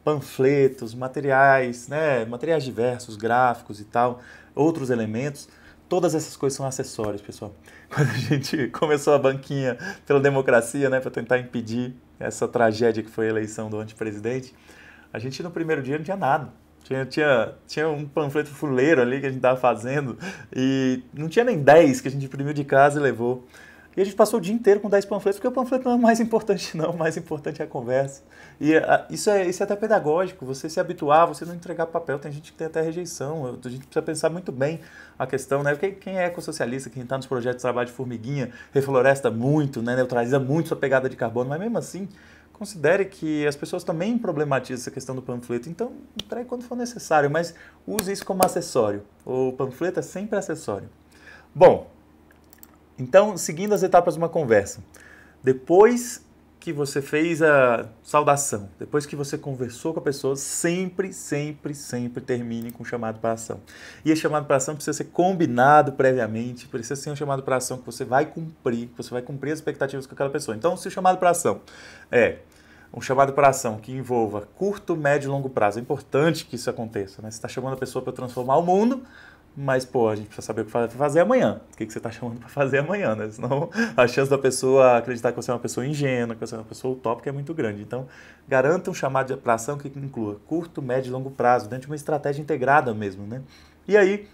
panfletos, materiais, né, materiais diversos, gráficos e tal, outros elementos. Todas essas coisas são acessórios, pessoal. Quando a gente começou a banquinha pela democracia, né, para tentar impedir essa tragédia que foi a eleição do antepresidente, a gente no primeiro dia não tinha nada. Tinha, tinha, tinha um panfleto fuleiro ali que a gente estava fazendo e não tinha nem 10 que a gente imprimiu de casa e levou. E a gente passou o dia inteiro com 10 panfletos, porque o panfleto não é mais importante, não. O mais importante é a conversa. E a, ah, isso, é, isso é até pedagógico, você se habituar, você não entregar papel. Tem gente que tem até rejeição. A gente precisa pensar muito bem a questão, né? Porque quem é ecossocialista, quem está nos projetos de trabalho de formiguinha, refloresta muito, né? neutraliza muito sua pegada de carbono, mas mesmo assim, considere que as pessoas também problematizam essa questão do panfleto. Então, entregue quando for necessário, mas use isso como acessório. O panfleto é sempre acessório. Bom, então, seguindo as etapas de uma conversa, depois que você fez a saudação, depois que você conversou com a pessoa, sempre, sempre, sempre termine com um chamado para ação. E esse chamado para ação precisa ser combinado previamente, precisa ser um chamado para ação que você vai cumprir, que você vai cumprir as expectativas com aquela pessoa. Então, se o chamado para ação é um chamado para ação que envolva curto, médio e longo prazo, é importante que isso aconteça, né? Você está chamando a pessoa para transformar o mundo, mas, pô, a gente precisa saber o que fazer amanhã. O que, que você está chamando para fazer amanhã, né? Senão a chance da pessoa acreditar que você é uma pessoa ingênua, que você é uma pessoa utópica é muito grande. Então, garanta um chamado para ação que inclua curto, médio e longo prazo, dentro de uma estratégia integrada mesmo, né? E aí,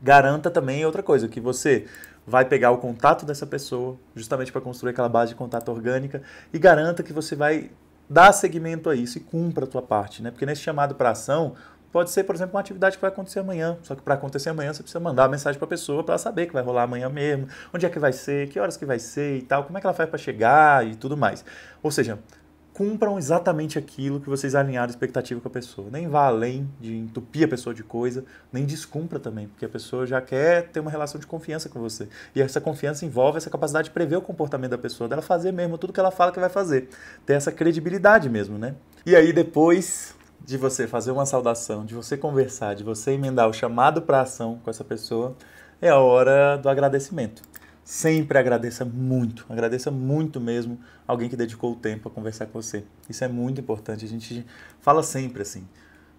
garanta também outra coisa, que você vai pegar o contato dessa pessoa, justamente para construir aquela base de contato orgânica, e garanta que você vai dar seguimento a isso e cumpra a tua parte, né? Porque nesse chamado para ação, Pode ser, por exemplo, uma atividade que vai acontecer amanhã. Só que para acontecer amanhã, você precisa mandar uma mensagem para a pessoa para ela saber que vai rolar amanhã mesmo, onde é que vai ser, que horas que vai ser e tal, como é que ela faz para chegar e tudo mais. Ou seja, cumpram exatamente aquilo que vocês alinharam a expectativa com a pessoa. Nem vá além de entupir a pessoa de coisa, nem descumpra também, porque a pessoa já quer ter uma relação de confiança com você. E essa confiança envolve essa capacidade de prever o comportamento da pessoa, dela fazer mesmo tudo que ela fala que vai fazer. Ter essa credibilidade mesmo, né? E aí depois de você fazer uma saudação, de você conversar, de você emendar o chamado para ação com essa pessoa, é a hora do agradecimento. Sempre agradeça muito, agradeça muito mesmo alguém que dedicou o tempo a conversar com você. Isso é muito importante, a gente fala sempre assim.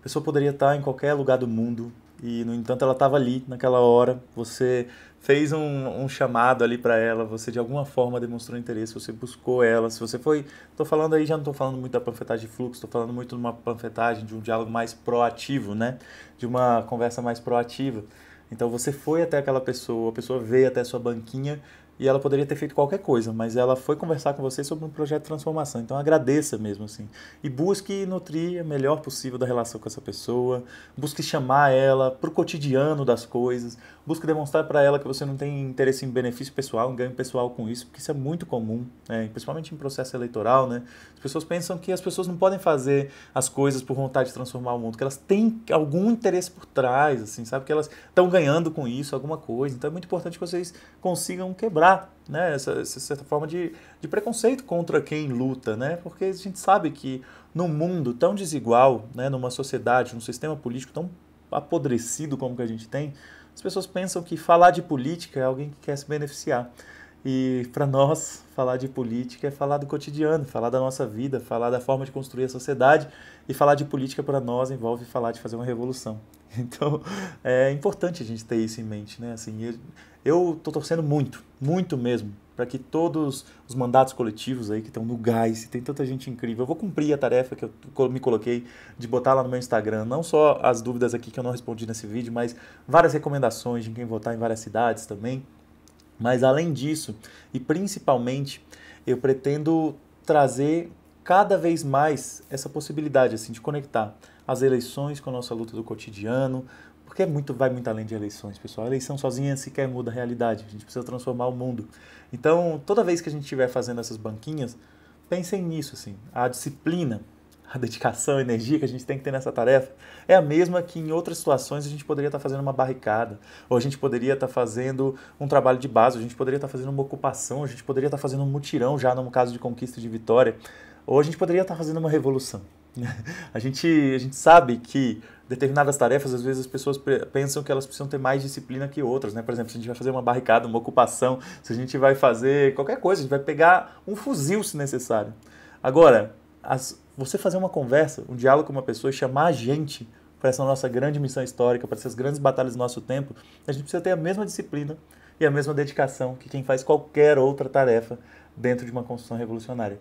A pessoa poderia estar em qualquer lugar do mundo e, no entanto, ela estava ali naquela hora. Você fez um, um chamado ali para ela, você de alguma forma demonstrou interesse, você buscou ela. Se você foi. Estou falando aí, já não estou falando muito da panfletagem de fluxo, estou falando muito de uma panfletagem, de um diálogo mais proativo, né? De uma conversa mais proativa. Então você foi até aquela pessoa, a pessoa veio até a sua banquinha e ela poderia ter feito qualquer coisa, mas ela foi conversar com você sobre um projeto de transformação. Então agradeça mesmo assim e busque nutrir o melhor possível da relação com essa pessoa, busque chamar ela para o cotidiano das coisas busca demonstrar para ela que você não tem interesse em benefício pessoal, em ganho pessoal com isso, porque isso é muito comum, né? principalmente em processo eleitoral. Né? As pessoas pensam que as pessoas não podem fazer as coisas por vontade de transformar o mundo, que elas têm algum interesse por trás, assim, sabe? Que elas estão ganhando com isso alguma coisa. Então é muito importante que vocês consigam quebrar né? essa, essa certa forma de, de preconceito contra quem luta, né? porque a gente sabe que num mundo tão desigual, né? numa sociedade, num sistema político tão apodrecido como que a gente tem, as pessoas pensam que falar de política é alguém que quer se beneficiar. E para nós, falar de política é falar do cotidiano, falar da nossa vida, falar da forma de construir a sociedade. E falar de política para nós envolve falar de fazer uma revolução. Então é importante a gente ter isso em mente. Né? Assim, eu estou torcendo muito, muito mesmo, para que todos os mandatos coletivos aí que estão no gás, tem tanta gente incrível, eu vou cumprir a tarefa que eu me coloquei de botar lá no meu Instagram, não só as dúvidas aqui que eu não respondi nesse vídeo, mas várias recomendações de quem votar em várias cidades também. Mas além disso, e principalmente, eu pretendo trazer cada vez mais essa possibilidade assim de conectar as eleições com a nossa luta do cotidiano, porque é muito, vai muito além de eleições, pessoal. A eleição sozinha sequer muda a realidade. A gente precisa transformar o mundo. Então, toda vez que a gente estiver fazendo essas banquinhas, pensem nisso, assim. A disciplina, a dedicação, a energia que a gente tem que ter nessa tarefa é a mesma que em outras situações a gente poderia estar fazendo uma barricada, ou a gente poderia estar fazendo um trabalho de base, a gente poderia estar fazendo uma ocupação, a gente poderia estar fazendo um mutirão já no caso de conquista de vitória, ou a gente poderia estar fazendo uma revolução. a, gente, a gente sabe que determinadas tarefas, às vezes as pessoas pensam que elas precisam ter mais disciplina que outras, né? Por exemplo, se a gente vai fazer uma barricada, uma ocupação, se a gente vai fazer qualquer coisa, a gente vai pegar um fuzil se necessário. Agora, as, você fazer uma conversa, um diálogo com uma pessoa e chamar a gente para essa nossa grande missão histórica, para essas grandes batalhas do nosso tempo, a gente precisa ter a mesma disciplina e a mesma dedicação que quem faz qualquer outra tarefa dentro de uma construção revolucionária.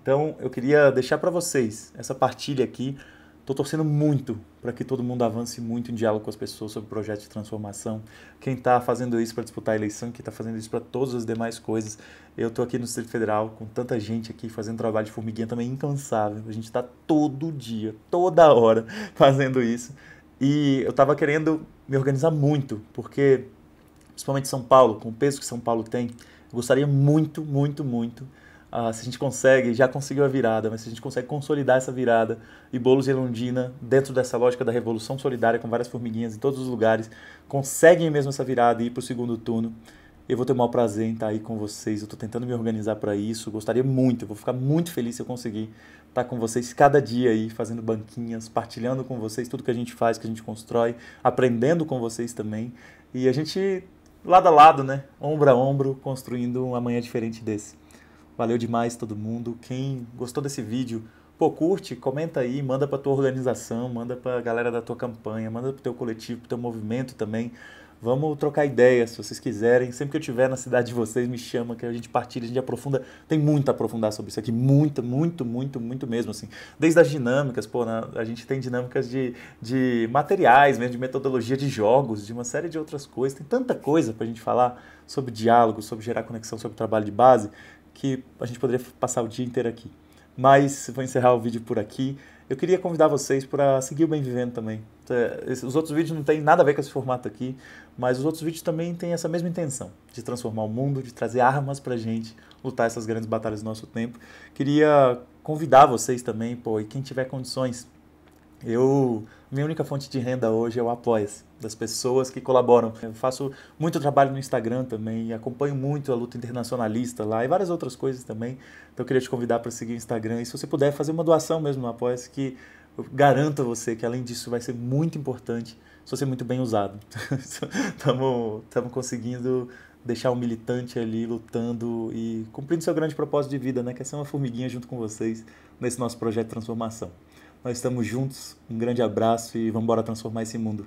Então eu queria deixar para vocês essa partilha aqui. Estou torcendo muito para que todo mundo avance muito em diálogo com as pessoas sobre o projeto de transformação. Quem está fazendo isso para disputar a eleição, quem está fazendo isso para todas as demais coisas. Eu estou aqui no Distrito Federal com tanta gente aqui fazendo trabalho de formiguinha também incansável. A gente está todo dia, toda hora fazendo isso. E eu estava querendo me organizar muito, porque principalmente São Paulo, com o peso que São Paulo tem, eu gostaria muito, muito, muito ah, se a gente consegue, já conseguiu a virada, mas se a gente consegue consolidar essa virada e Bolos e Londrina, dentro dessa lógica da revolução solidária, com várias formiguinhas em todos os lugares, conseguem mesmo essa virada e ir para o segundo turno, eu vou ter o maior prazer em estar tá aí com vocês. Eu estou tentando me organizar para isso. Gostaria muito, eu vou ficar muito feliz se eu conseguir estar tá com vocês cada dia aí, fazendo banquinhas, partilhando com vocês tudo que a gente faz, que a gente constrói, aprendendo com vocês também. E a gente, lado a lado, né? Ombro a ombro, construindo um amanhã diferente desse. Valeu demais todo mundo. Quem gostou desse vídeo, pô, curte, comenta aí, manda para tua organização, manda para a galera da tua campanha, manda pro teu coletivo, pro teu movimento também. Vamos trocar ideias, se vocês quiserem. Sempre que eu estiver na cidade de vocês, me chama, que a gente partilha, a gente aprofunda. Tem muito a aprofundar sobre isso aqui, muito, muito, muito, muito mesmo, assim. Desde as dinâmicas, pô, na, a gente tem dinâmicas de, de materiais mesmo, de metodologia de jogos, de uma série de outras coisas. Tem tanta coisa para a gente falar sobre diálogo, sobre gerar conexão, sobre trabalho de base que a gente poderia passar o dia inteiro aqui. Mas vou encerrar o vídeo por aqui. Eu queria convidar vocês para seguir o Bem Vivendo também. É, os outros vídeos não têm nada a ver com esse formato aqui, mas os outros vídeos também têm essa mesma intenção, de transformar o mundo, de trazer armas para gente lutar essas grandes batalhas do nosso tempo. Queria convidar vocês também, pô, e quem tiver condições. Eu minha única fonte de renda hoje é o apoia das pessoas que colaboram. Eu faço muito trabalho no Instagram também, acompanho muito a luta internacionalista lá e várias outras coisas também. Então eu queria te convidar para seguir o Instagram e se você puder fazer uma doação mesmo no apoia que eu garanto a você que além disso vai ser muito importante se você muito bem usado. Estamos conseguindo deixar o um militante ali lutando e cumprindo seu grande propósito de vida, né? Que é ser uma formiguinha junto com vocês nesse nosso projeto de transformação. Nós estamos juntos. Um grande abraço e vamos embora transformar esse mundo.